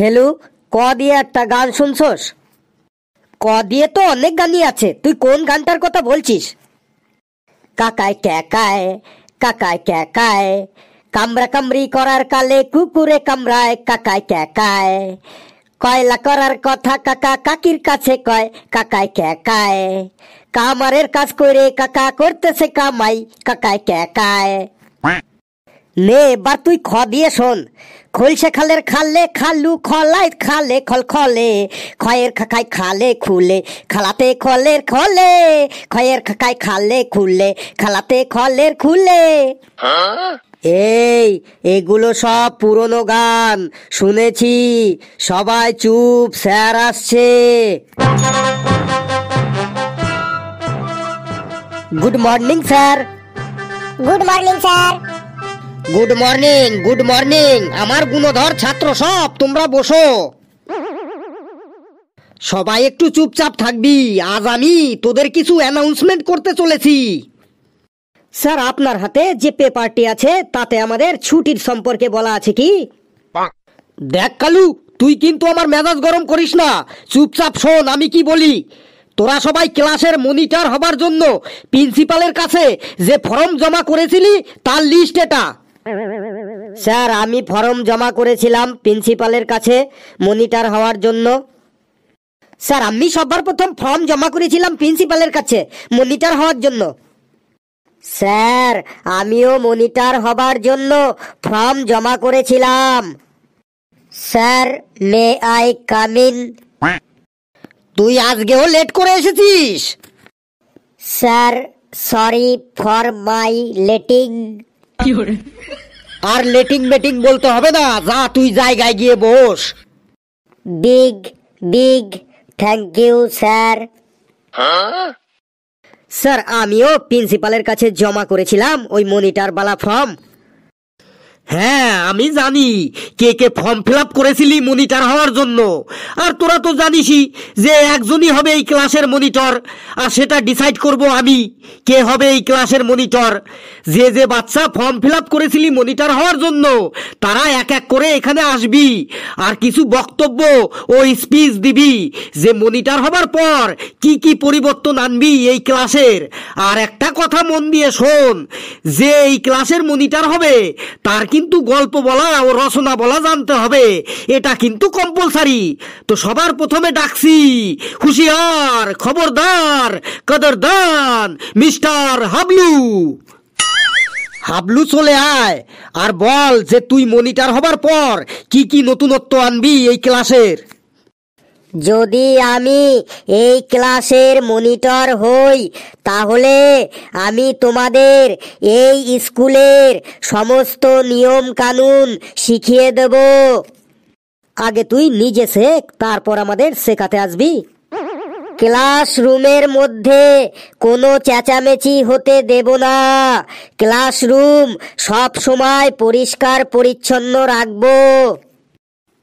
hello ক দিয়ে একটা গান শুনছস ক দিয়ে তো অনেক গানই আছে তুই কোন গানটার কথা বলছিস কাকায় ক্যাকায় কাকায় ক্যাকায় কামরা কামরি করার কালে কুকুরে কামরায় কাকায় ক্যাকায় কয়লা করার কথা কাকা কাকির কাছে কয় কাকায় ক্যাকায় কামারের কাজ করে কাকা করতেছে কামাই কাকায় ক্যাকায় লে এবার তুই খ দিয়ে শোন খলসে খালের খালে খালু খলাই খালে খল খলে খয়ের খাকাই খালে খুলে খালাতে খলের খলে খয়ের খাকাই খালে খুলে খালাতে খলের খুলে এই এগুলো সব পুরনো গান শুনেছি সবাই চুপ স্যার আসছে good morning sir good morning sir good morning good morning আমার গুণধর ছাত্র সব তোমরা বসো সবাই একটু চুপচাপ থাকবি আজ আমি তোদের কিছু অ্যানাউন্সমেন্ট করতে চলেছি স্যার আপনার হাতে যে পেপারটি আছে তাতে আমাদের ছুটির সম্পর্কে বলা আছে কি দেখ কালু তুই কিন্তু আমার মেজাজ গরম করিস না চুপচাপ শোন আমি কি বলি তোরা সবাই ক্লাসের মনিটর হবার জন্য প্রিন্সিপালের কাছে যে ফর্ম জমা করেছিলি তার লিস্ট এটা স্যার আমি ফর্ম জমা করেছিলাম প্রিন্সিপালের কাছে মনিটার হওয়ার জন্য স্যার আমি সবার প্রথম ফর্ম জমা করেছিলাম প্রিন্সিপালের কাছে মনিটার হওয়ার জন্য স্যার আমিও মনিটার হবার জন্য ফর্ম জমা করেছিলাম sir may I come in তুই আজকেও লেট করে এসেছিস sir sorry for my letting আর লেটিং বেটিং বলতে হবে না যা তুই জায়গায় গিয়ে বস big big thank you sir sir আমিও প্রিন্সিপালের কাছে জমা করেছিলাম ওই মনিটার বালা ফর্ম হ্যাঁ আমি জানি কে কে ফর্ম ফিল করেছিলি মনিটর হওয়ার জন্য আর তোরা তো জানিসই যে একজনই হবে এই ক্লাসের মনিটর আর সেটা ডিসাইড করব আমি কে হবে এই ক্লাসের মনিটর যে যে বাচ্চা ফর্ম ফিল করেছিলি মনিটর হওয়ার জন্য তারা এক এক করে এখানে আসবি আর কিছু বক্তব্য ও স্পিচ দিবি যে মনিটর হবার পর কি কি পরিবর্তন আনবি এই ক্লাসের আর একটা কথা মন দিয়ে শোন যে এই ক্লাসের মনিটর হবে তার কি কিন্তু গল্প বলা ও রচনা বলা জানতে হবে এটা কিন্তু কম্পালসারি তো সবার প্রথমে ডাকছি হুশিয়ার খবরদার কদরদান মিস্টার হাবলু হাবলু চলে আয় আর বল যে তুই মনিটার হবার পর কি কি নতুনত্ব আনবি এই ক্লাসের যদি আমি এই ক্লাসের মনিটর হই তাহলে আমি তোমাদের এই স্কুলের সমস্ত নিয়ম কানুন শিখিয়ে দেব আগে তুই নিজে শেখ তারপর আমাদের শেখাতে আসবি ক্লাসরুমের মধ্যে কোনো চেঁচামেচি হতে দেব না ক্লাসরুম সব সময় পরিষ্কার পরিচ্ছন্ন রাখবো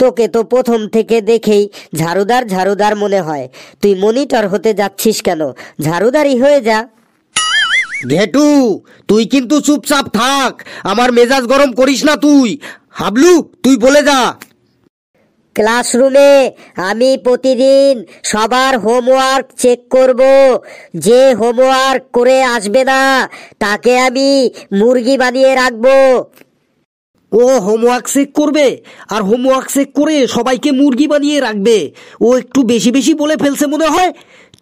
তোকে তো প্রথম থেকে দেখেই ঝাড়ুদার ঝাড়ুদার মনে হয় তুই মনিটর হতে যাচ্ছিস কেন ঝাড়ুদারই হয়ে যা ঘেটু তুই কিন্তু চুপচাপ থাক আমার মেজাজ গরম করিস না তুই হাবলু তুই বলে যা ক্লাসরুমে আমি প্রতিদিন সবার হোমওয়ার্ক চেক করব যে হোমওয়ার্ক করে আসবে না তাকে আমি মুরগি বানিয়ে রাখবো ও হোমওয়ার্ক চেক করবে আর হোমওয়ার্ক চেক করে সবাইকে মুরগি বানিয়ে রাখবে ও একটু বেশি বেশি বলে ফেলছে মনে হয়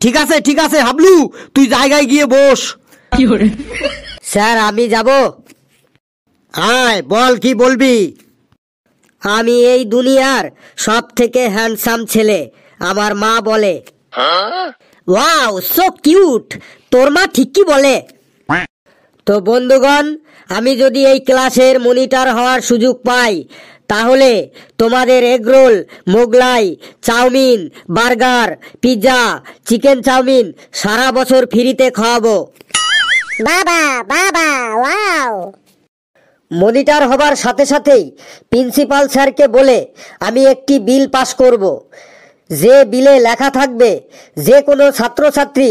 ঠিক আছে ঠিক আছে হাবলু তুই জায়গায় গিয়ে বস স্যার আমি যাব আয় বল কি বলবি আমি এই দুনিয়ার সব থেকে হ্যান্ডসাম ছেলে আমার মা বলে ওয়াও সো কিউট তোর মা ঠিক কি বলে তো বন্ধুগণ আমি যদি এই ক্লাসের মনিটর হওয়ার সুযোগ পাই তাহলে তোমাদের egg roll Mughlai chowmein burger pizza chicken chowmein সারা বছর ফ্রিতে খাওয়াবো বাবা বাবা ওয়াও মনিটর হবার সাথে সাথেই প্রিন্সিপাল স্যারকে বলে আমি একটি বিল পাস করব যে বিলে লেখা থাকবে যে কোনো ছাত্রছাত্রী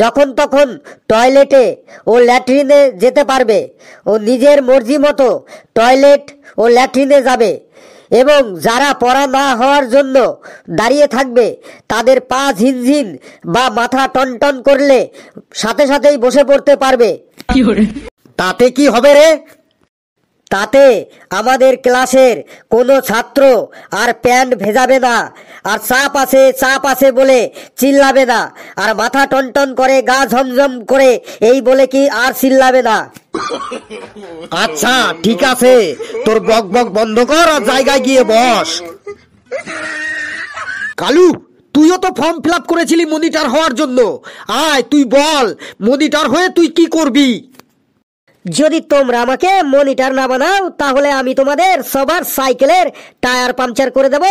যখন তখন টয়লেটে ও ল্যাট্রিনে যেতে পারবে ও নিজের মর্জি মতো টয়লেট ও ল্যাট্রিনে যাবে এবং যারা পড়া না হওয়ার জন্য দাঁড়িয়ে থাকবে তাদের পা ঝিনঝিন বা মাথা টনটন করলে সাথে সাথেই বসে পড়তে পারবে তাতে কি হবে রে তাতে আমাদের ক্লাসের কোনো ছাত্র আর প্যান্ট ভেজাবে না আর সাপ আসে সাপ আছে বলে চিল্লাবে না আর মাথা টনটন করে গা ঝমঝম করে এই বলে কি আর চিল্লাবে না আচ্ছা ঠিক আছে তোর বক বক বন্ধ কর আর জায়গায় গিয়ে বস কালু তুইও তো ফর্ম ফিল করেছিলি মনিটার হওয়ার জন্য আয় তুই বল মনিটার হয়ে তুই কি করবি যদি তোমরা আমাকে মনিটার না বানাও তাহলে আমি তোমাদের সবার সাইকেলের টায়ার পাংচার করে দেব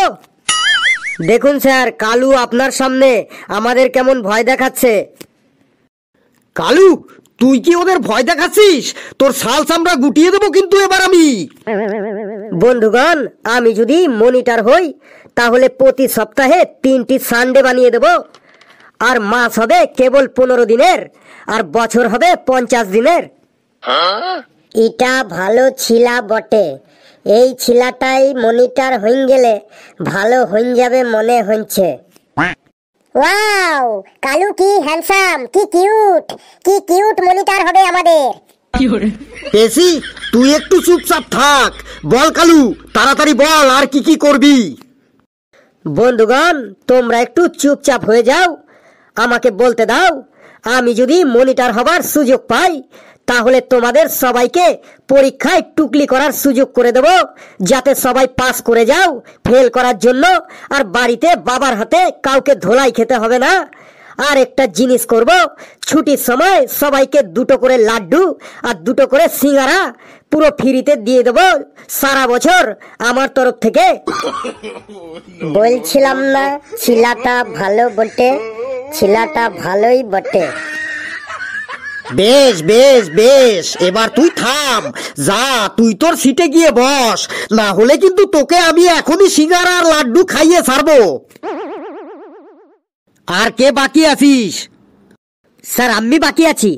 দেখুন স্যার কালু আপনার সামনে আমাদের কেমন ভয় দেখাচ্ছে কালু তুই কি ওদের ভয় দেখাচ্ছিস তোর শাল সামরা গুটিয়ে দেবো কিন্তু এবার আমি বন্ধুগণ আমি যদি মনিটার হই তাহলে প্রতি সপ্তাহে তিনটি সানডে বানিয়ে দেব আর মাস হবে কেবল পনেরো দিনের আর বছর হবে পঞ্চাশ দিনের এটা ভালো ছিলা বটে এই ছিলাটাই মনিটার হইন গেলে ভালো হইন যাবে মনে হইছে ওয়াও কালু কি হ্যান্ডসাম কি কিউট কি কিউট মনিটার হবে আমাদের পেসি তুই একটু চুপচাপ থাক বল কালু তাড়াতাড়ি বল আর কি কি করবি বন্ধুগণ তোমরা একটু চুপচাপ হয়ে যাও আমাকে বলতে দাও আমি যদি মনিটর হবার সুযোগ পাই তাহলে তোমাদের সবাইকে পরীক্ষায় টুকলি করার সুযোগ করে দেব যাতে সবাই পাস করে যাও ফেল করার জন্য আর বাড়িতে বাবার হাতে কাউকে ধোলাই খেতে হবে না আর একটা জিনিস করব ছুটির সময় সবাইকে দুটো করে লাড্ডু আর দুটো করে সিঙ্গারা পুরো ফ্রিতে দিয়ে দেব সারা বছর আমার তরফ থেকে বলছিলাম না ছিলাটা ভালো বটে ছিলাটা ভালোই বটে বেশ বেশ বেশ এবার তুই থাম যা তুই তোর সিটে গিয়ে বস না হলে কিন্তু তোকে আমি এখনই সিঙ্গারা আর লাড্ডু খাইয়ে ছাড়বো আর কে বাকি আছিস স্যার আমি বাকি আছি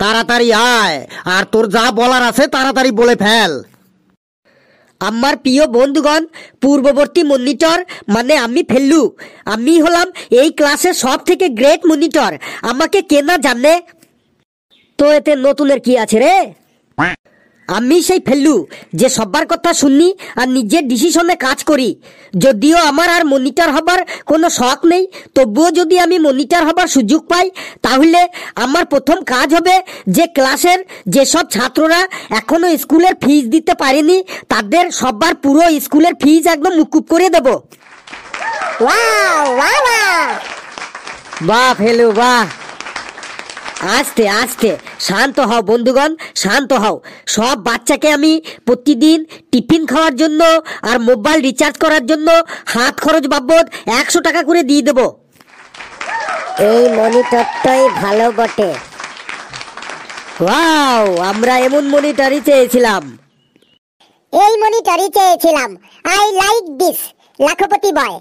তাড়াতাড়ি আয় আর তোর যা বলার আছে তাড়াতাড়ি বলে ফেল আমার প্রিয় বন্ধুগণ পূর্ববর্তী মনিটর মানে আমি ফেললু আমি হলাম এই ক্লাসের সব থেকে গ্রেট মনিটর আমাকে কেনা জানে তো এতে নতুনের কি আছে রে আমি সেই ফেললু যে সবার কথা শুনি আর নিজের ডিসিশনে কাজ করি যদিও আমার আর মনিটার হবার কোনো শখ নেই তবুও যদি আমি মনিটার হবার সুযোগ পাই তাহলে আমার প্রথম কাজ হবে যে ক্লাসের যেসব ছাত্ররা এখনো স্কুলের ফিজ দিতে পারেনি তাদের সবার পুরো স্কুলের ফিজ একদম মুকুব করে দেব বাহ ফেলু বাহ আস্তে আস্তে শান্ত হও বন্ধুগণ শান্ত হও সব বাচ্চাকে আমি প্রতিদিন টিফিন খাওয়ার জন্য আর মোবাইল রিচার্জ করার জন্য হাত খরচ বাবদ একশো টাকা করে দিয়ে দেবো এই মনিটরটাই ভালো বটে ওয়াও আমরা এমন মনিটরই চেয়েছিলাম এই মনিটরই চেয়েছিলাম আই লাইক দিস লাখপতি বয়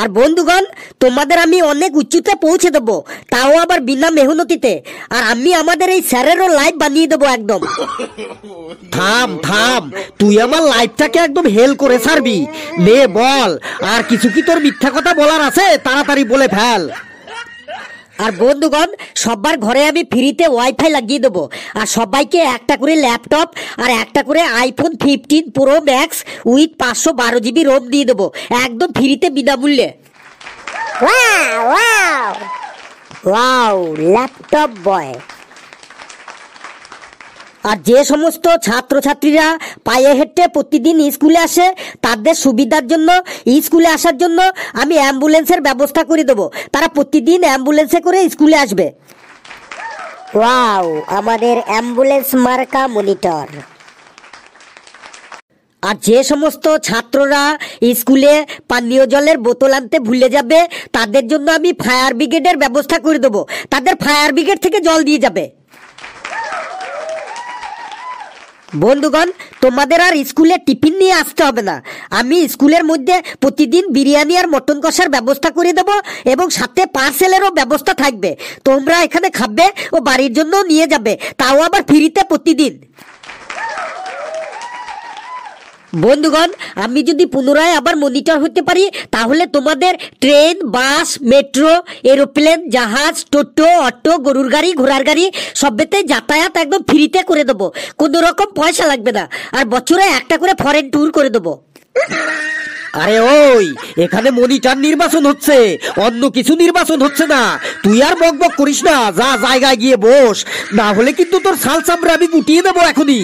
আর বন্ধুগণ তোমাদের আমি অনেক উচ্চতে পৌঁছে দেবো তাও আবার বিনা মেহনতিতে আর আমি আমাদের এই স্যারেরও লাইভ বানিয়ে দেবো একদম থাম থাম তুই আমার লাইফটাকে একদম হেল করে ছাড়বি নে বল আর কিছু কি তোর মিথ্যা কথা বলার আছে তাড়াতাড়ি বলে ফেল আর বন্ধুগণ সবার ঘরে আমি ফ্রিতে ওয়াইফাই লাগিয়ে দেবো আর সবাইকে একটা করে ল্যাপটপ আর একটা করে iPhone fifteen pro max with পাঁচশো বারো জিবি রোম দিয়ে দেবো একদম ফ্রিতে বিনামূল্যে ওয়াও ল্যাপটপ বয় আর যে সমস্ত ছাত্রছাত্রীরা পায়ে হেঁটে প্রতিদিন স্কুলে আসে তাদের সুবিধার জন্য স্কুলে আসার জন্য আমি অ্যাম্বুলেন্সের ব্যবস্থা করে দেবো তারা প্রতিদিন অ্যাম্বুলেন্সে করে স্কুলে আসবে আমাদের অ্যাম্বুলেন্স মার্কা মনিটর আর যে সমস্ত ছাত্ররা স্কুলে পানীয় জলের বোতল আনতে ভুলে যাবে তাদের জন্য আমি ফায়ার ব্রিগেডের ব্যবস্থা করে দেবো তাদের ফায়ার ব্রিগেড থেকে জল দিয়ে যাবে বন্ধুগণ তোমাদের আর স্কুলে টিফিন নিয়ে আসতে হবে না আমি স্কুলের মধ্যে প্রতিদিন বিরিয়ানি আর মটন কষার ব্যবস্থা করে দেব এবং সাথে পার্সেলেরও ব্যবস্থা থাকবে তোমরা এখানে খাবে ও বাড়ির জন্য নিয়ে যাবে তাও আবার ফ্রিতে প্রতিদিন বন্ধুগণ আমি যদি পুনরায় আবার মনিটর হতে পারি তাহলে তোমাদের ট্রেন বাস মেট্রো এরোপ্লেন জাহাজ টোটো অটো গরুর গাড়ি ঘোড়ার গাড়ি সবেতে যাতায়াত একদম ফ্রিতে করে দেবো কোনো রকম পয়সা লাগবে না আর বছরে একটা করে ফরেন ট্যুর করে দেবো আরে ওই এখানে মনিটার নির্বাচন হচ্ছে অন্য কিছু নির্বাচন হচ্ছে না তুই আর বক বক করিস না যা জায়গায় গিয়ে বস না হলে কিন্তু তোর সাল চামড়া আমি গুটিয়ে দেবো এখনই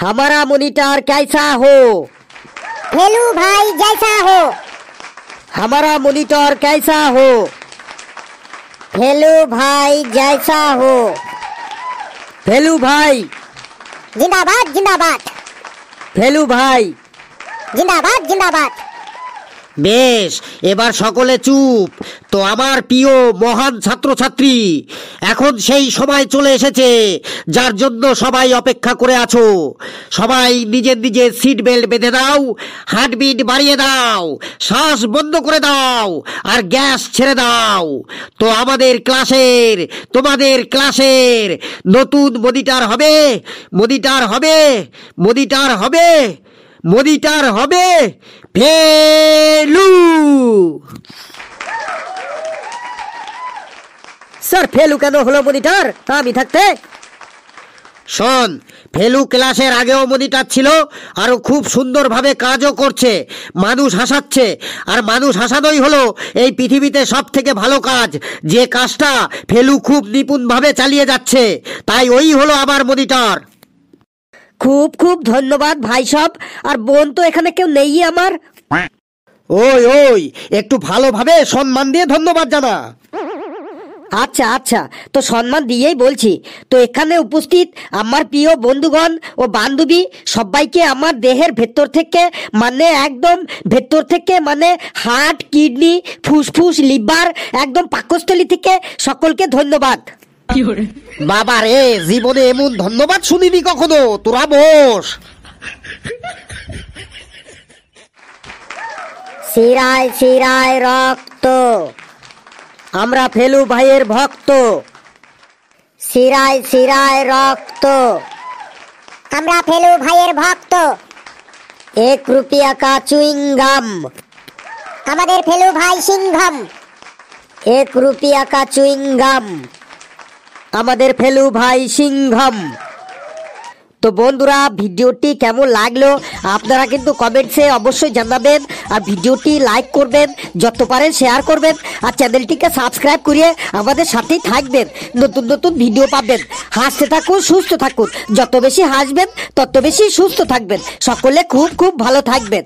हमारा मोनिटर कैसा हो हेलू भाई जैसा हो हमारा मोनिटर कैसा हो हेलू भाई जैसा हो फेलू भाई जिंदाबाद जिंदाबाद फेलू भाई जिंदाबाद जिंदाबाद বেশ এবার সকলে চুপ তো আমার প্রিয় মহান ছাত্রছাত্রী এখন সেই সময় চলে এসেছে যার জন্য সবাই অপেক্ষা করে আছো সবাই নিজের নিজের সিট বেল্ট বেঁধে দাও হার্টবিট বাড়িয়ে দাও শ্বাস বন্ধ করে দাও আর গ্যাস ছেড়ে দাও তো আমাদের ক্লাসের তোমাদের ক্লাসের নতুন মোদিটার হবে মোদিটার হবে মোদিটার হবে মোদিটার হবে ফেলু স্যার ফেলু কেন হলো মনিটর আমি থাকতে শোন ফেলু ক্লাসের আগেও মনিটার ছিল আরও খুব সুন্দরভাবে কাজও করছে মানুষ হাসাচ্ছে আর মানুষ হাসানোই হলো এই পৃথিবীতে সব থেকে ভালো কাজ যে কাজটা ফেলু খুব নিপুণভাবে চালিয়ে যাচ্ছে তাই ওই হলো আমার মনিটর খুব খুব ধন্যবাদ ভাই সব আর বোন তো এখানে কেউ নেই আমার ওই ওই একটু ভালোভাবে সম্মান দিয়ে ধন্যবাদ জানা আচ্ছা আচ্ছা তো সম্মান দিয়েই বলছি তো এখানে উপস্থিত আমার প্রিয় বন্ধুগণ ও বান্ধবী সবাইকে আমার দেহের ভেতর থেকে মানে একদম ভেতর থেকে মানে হার্ট কিডনি ফুসফুস লিভার একদম পাকস্থলী থেকে সকলকে ধন্যবাদ বাবা রে জীবনে এমন ধন্যবাদ শুনিনি কখনো তোরা বস শিরায় শিরায় রক্ত আমরা ফেলু ভাইয়ের ভক্ত সিরায় সিরায় রক্ত আমরা ফেলু ভাইয়ের ভক্ত এক রুপিয়া কা চুইংগাম আমাদের ফেলু ভাই সিংঘম এক রুপিয়া কা চুইংগাম আমাদের ফেলু ভাই সিংহম তো বন্ধুরা ভিডিওটি কেমন লাগলো আপনারা কিন্তু কমেন্টসে অবশ্যই জানাবেন আর ভিডিওটি লাইক করবেন যত পারেন শেয়ার করবেন আর চ্যানেলটিকে সাবস্ক্রাইব করিয়ে আমাদের সাথেই থাকবেন নতুন নতুন ভিডিও পাবেন হাসতে থাকুন সুস্থ থাকুন যত বেশি হাসবেন তত বেশি সুস্থ থাকবেন সকলে খুব খুব ভালো থাকবেন